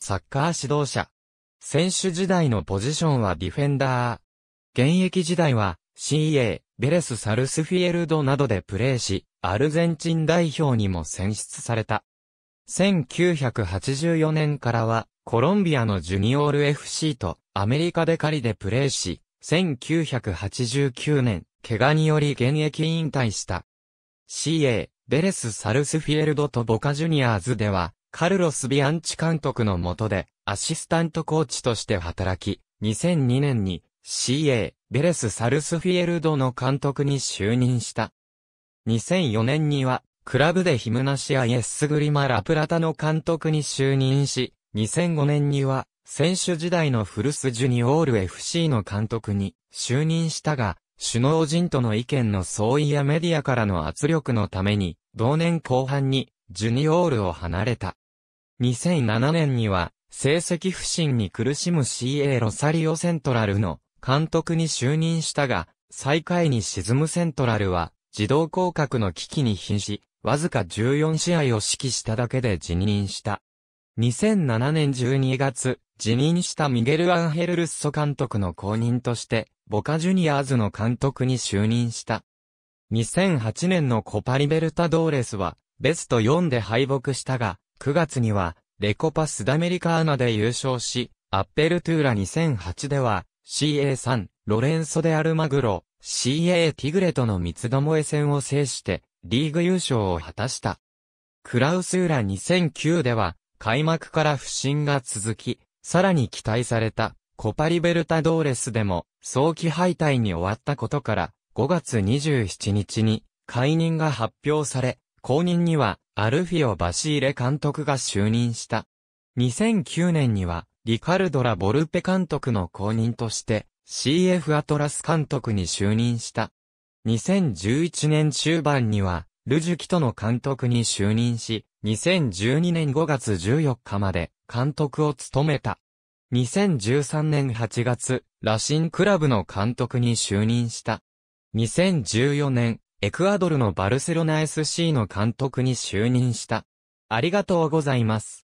サッカー指導者。選手時代のポジションはディフェンダー。現役時代は CA、ベレス・サルスフィエルドなどでプレーし、アルゼンチン代表にも選出された。1984年からは、コロンビアのジュニオール FC とアメリカで狩りでプレーし、1989年、怪我により現役引退した。CA、ベレス・サルスフィエルドとボカジュニアーズでは、カルロス・ビアンチ監督の下で、アシスタントコーチとして働き、2002年に CA、ベレス・サルスフィエルドの監督に就任した。2004年には、クラブでヒムナシア・イエスグリマ・ラプラタの監督に就任し、2005年には、選手時代のフルス・ジュニオール FC の監督に就任したが、首脳陣との意見の相違やメディアからの圧力のために、同年後半にジュニオールを離れた。2007年には、成績不振に苦しむ CA ロサリオセントラルの監督に就任したが、最下位に沈むセントラルは、自動降格の危機に瀕し、わずか14試合を指揮しただけで辞任した。2007年12月、辞任したミゲル・アンヘル・ルッソ監督の後任として、ボカジュニアーズの監督に就任した。2008年のコパリベルタドーレスは、ベスト4で敗北したが、9月には、レコパスダメリカーナで優勝し、アッペルトゥーラ2008では、CA3、ロレンソでアルマグロ、CA ティグレとの三つどもえ戦を制して、リーグ優勝を果たした。クラウスーラ2009では、開幕から不振が続き、さらに期待された、コパリベルタドーレスでも、早期敗退に終わったことから、5月27日に、解任が発表され、後任には、アルフィオ・バシーレ監督が就任した。2009年には、リカルドラ・ボルペ監督の後任として、CF アトラス監督に就任した。2011年中盤には、ルジュキとの監督に就任し、2012年5月14日まで監督を務めた。2013年8月、ラシンクラブの監督に就任した。2014年、エクアドルのバルセロナ SC の監督に就任した。ありがとうございます。